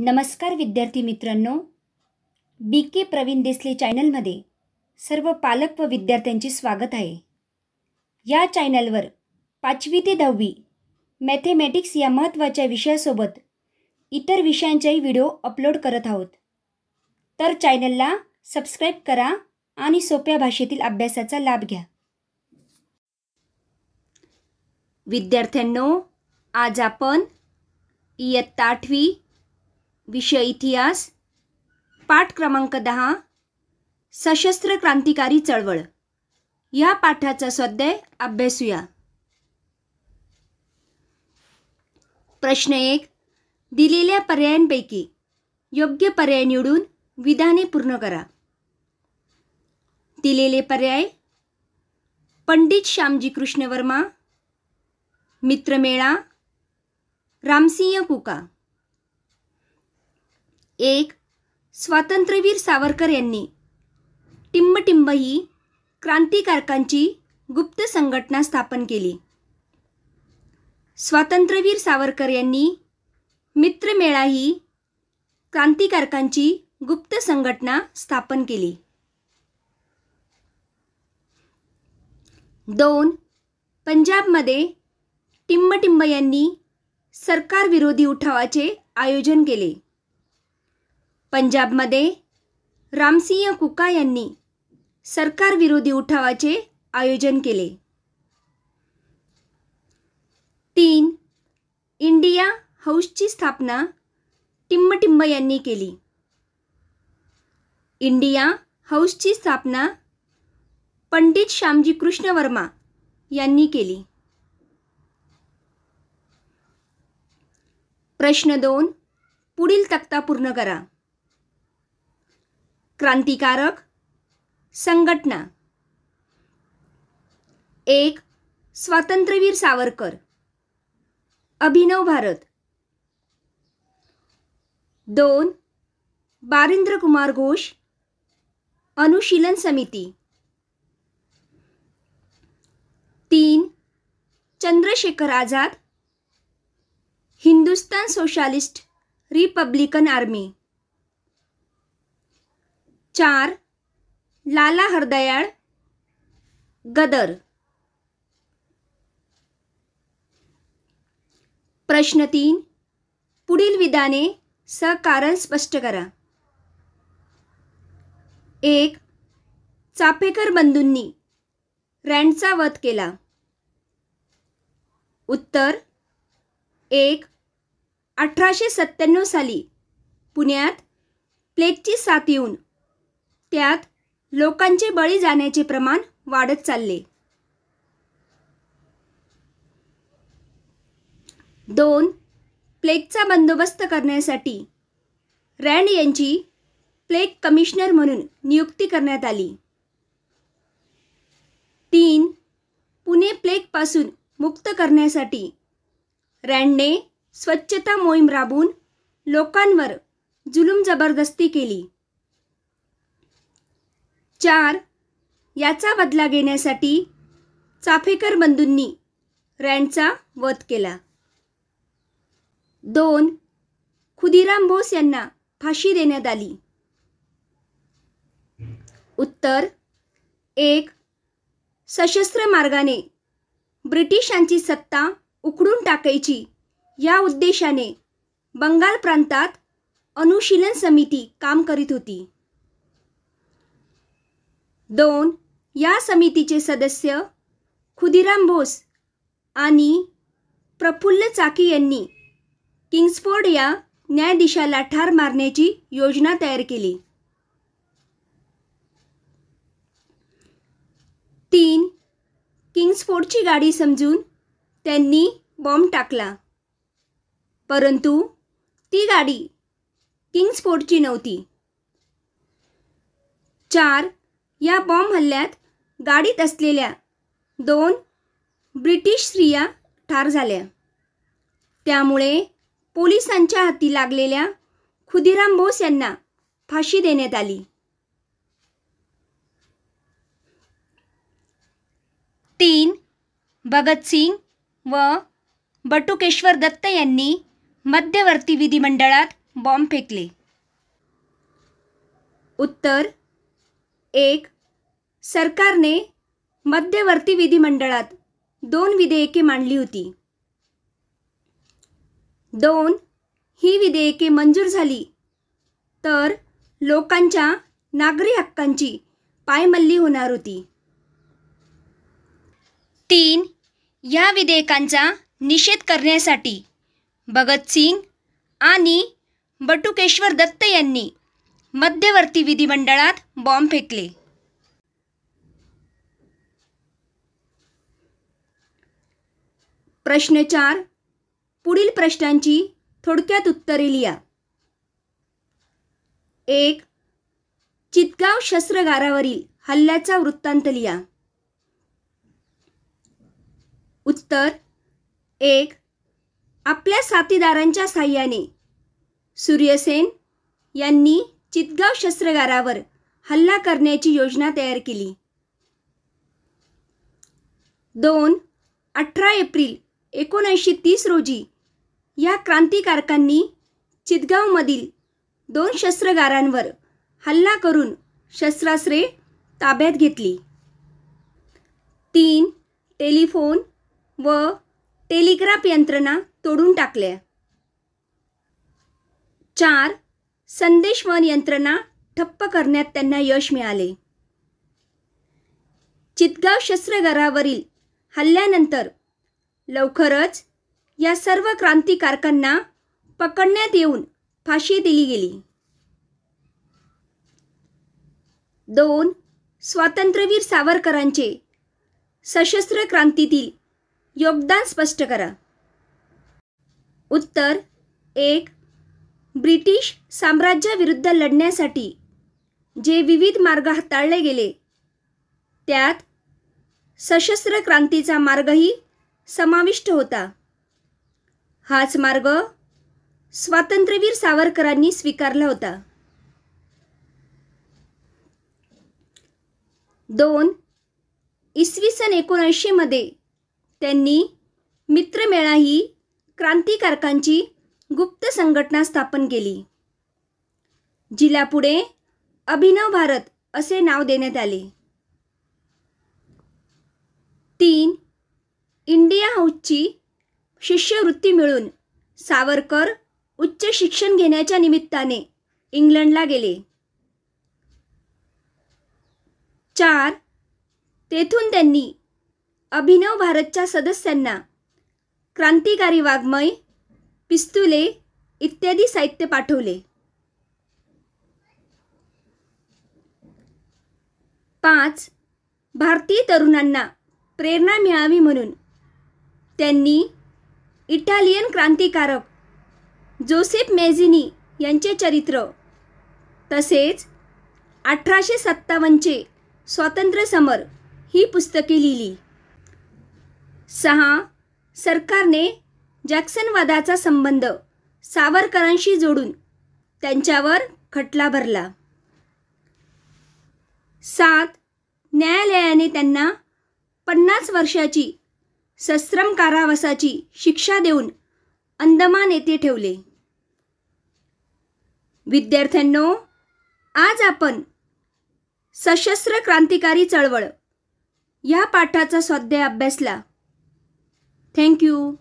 नमस्कार विद्यार्थी मित्रांनो बी के प्रवीण देसले चॅनलमध्ये सर्व पालक व विद्यार्थ्यांचे स्वागत आहे या चॅनलवर पाचवी ते दहावी मॅथेमॅटिक्स या महत्त्वाच्या विषयासोबत इतर विषयांचेही व्हिडिओ अपलोड करत आहोत तर चॅनलला सबस्क्राईब करा आणि सोप्या भाषेतील अभ्यासाचा लाभ घ्या विद्यार्थ्यांनो आज आपण इयत्ता आठवी विषय इतिहास पाठ क्रमांक दहा सशस्त्र क्रांतिकारी चळवळ या पाठाचा स्वाध्याय अभ्यासूया प्रश्न एक दिलेल्या पर्यायांपैकी योग्य पर्याय निवडून विधाने पूर्ण करा दिलेले पर्याय पंडित श्यामजी कृष्ण वर्मा मित्रमेळा रामसिंह कुका एक स्वातंत्र्यवीर सावरकर यांनी टिंबटिंब ही क्रांतिकारकांची गुप्त संघटना स्थापन केली स्वातंत्र्यवीर सावरकर यांनी मित्रमेळा ही क्रांतिकारकांची गुप्त संघटना स्थापन केली दोन पंजाबमध्ये टिंबटिंब यांनी सरकारविरोधी उठावाचे आयोजन केले पंजाबमध्ये रामसिंह कुका यांनी सरकारविरोधी उठावाचे आयोजन केले तीन इंडिया हाऊसची स्थापना टिंबटिंब यांनी केली इंडिया हाऊसची स्थापना पंडित श्यामजी कृष्ण वर्मा यांनी केली प्रश्न दोन पुढील तक्ता पूर्ण करा क्रांतिकारक संघटना एक स्वातंत्र्यवीर सावरकर अभिनव भारत दोन बारिंद्र कुमार घोष अनुशीलन समिती तीन Chandrashekhar Azad Hindustan socialist republican army चार लाला हरदयाळ गदर प्रश्न तीन पुढील विधाने सकारण स्पष्ट करा एक चाफेकर बंधूंनी रँडचा वध केला उत्तर एक अठराशे सत्त्याण्णव साली पुण्यात प्लेगची साथ येऊन त्यात लोकांचे बळी जाण्याचे प्रमाण वाढत चालले दोन प्लेगचा बंदोबस्त करण्यासाठी रँड यांची प्लेग कमिशनर म्हणून नियुक्ती करण्यात आली तीन पुणे प्लेगपासून मुक्त करण्यासाठी रँडने स्वच्छता मोहीम राबून लोकांवर जुलूम जबरदस्ती केली चार याचा बदला घेण्यासाठी चाफेकर बंधूंनी रँडचा वध केला दोन खुदिराम बोस यांना फाशी देण्यात आली उत्तर एक सशस्त्र मार्गाने ब्रिटिशांची सत्ता उकडून टाकायची या उद्देशाने बंगाल प्रांतात अनुशीलन समिती काम करीत होती दोन या समितीचे सदस्य खुदिराम बोस आणि प्रफुल्ल चाकी यांनी किंग्सफोर्ड या न्यायाधीशाला ठार मारण्याची योजना तयार केली तीन किंग्सफोर्डची गाडी समजून त्यांनी बॉम्ब टाकला परंतु ती गाडी किंग्सफोर्डची नव्हती चार या बॉम्ब हल्ल्यात गाडीत असलेल्या दोन ब्रिटिश स्त्रिया ठार झाल्या त्यामुळे पोलिसांच्या हाती लागलेल्या खुदिराम बोस यांना फाशी देण्यात आली तीन भगतसिंग व बटुकेश्वर दत्त यांनी मध्यवर्ती विधिमंडळात बॉम्ब फेकले उत्तर एक सरकारने मध्यवर्ती विधिमंडळात दोन विधेयके मांडली होती दोन ही विधेयके मंजूर झाली तर लोकांच्या नागरी हक्कांची पायमल्ली होणार होती तीन या विधेयकांचा निषेध करण्यासाठी भगतसिंग आणि बटुकेश्वर दत्त यांनी मध्यवर्ती विधिमंडळात बॉम्ब फेकले प्रश्न चार पुढील प्रश्नांची थोडक्यात उत्तरे लिहा एक चितगाव शस्त्रगारावरील हल्ल्याचा वृत्तांत लिहा उत्तर एक आपल्या साथीदारांच्या साह्याने सूर्यसेन यांनी चितगाव शस्त्रगारावर हल्ला करण्याची योजना तयार केली दोन अठरा एप्रिल एकोणऐंशी तीस रोजी या क्रांतिकारकांनी चितगावमधील दोन शस्त्रगारांवर हल्ला करून शस्त्रास्त्रे ताब्यात घेतली तीन टेलिफोन व टेलिग्राफ यंत्रणा तोडून टाकल्या चार संदेशवन यंत्रणा ठप्प करण्यात त्यांना यश मिळाले चितगाव शस्त्रगारावरील हल्ल्यानंतर लवकरच या सर्व क्रांतिकारकांना पकडण्यात येऊन फाशी दिली गेली दोन स्वातंत्र्यवीर सावरकरांचे सशस्त्र क्रांतीतील योगदान स्पष्ट करा उत्तर एक ब्रिटिश साम्राज्याविरुद्ध लढण्यासाठी जे विविध मार्ग हाताळले गेले त्यात सशस्त्र क्रांतीचा मार्गही समाविष्ट होता हाच मार्ग स्वातंत्र्यवीर सावरकरांनी स्वीकारला होता दोन इसवी सन मध्ये त्यांनी मित्रमेळा ही क्रांतिकारकांची गुप्त संघटना स्थापन केली जिला पुढे अभिनव भारत असे नाव देण्यात आले तीन इंडिया हाऊसची शिष्यवृत्ती मिळून सावरकर उच्च शिक्षण घेण्याच्या निमित्ताने इंग्लंडला गेले चार तेथून त्यांनी अभिनव भारतच्या सदस्यांना क्रांतिकारी वाङ्मय पिस्तुले इत्यादी साहित्य पाठवले पाच भारतीय तरुणांना प्रेरणा मिळावी म्हणून त्यांनी इटालियन क्रांतिकारक जोसेफ मेझिनी यांचे चरित्र तसेच अठराशे सत्तावन्नचे स्वातंत्र्य समर ही पुस्तके लिहिली सहा सरकारने जॅक्सनवादाचा संबंध सावरकरांशी जोडून त्यांच्यावर खटला भरला सात न्यायालयाने त्यांना पन्नास वर्षाची सश्रम कारावासाची शिक्षा देऊन अंदमान येथे ठेवले विद्यार्थ्यांनो आज आपण सशस्त्र क्रांतिकारी चळवळ या पाठाचा स्वाध्याय अभ्यासला थँक्यू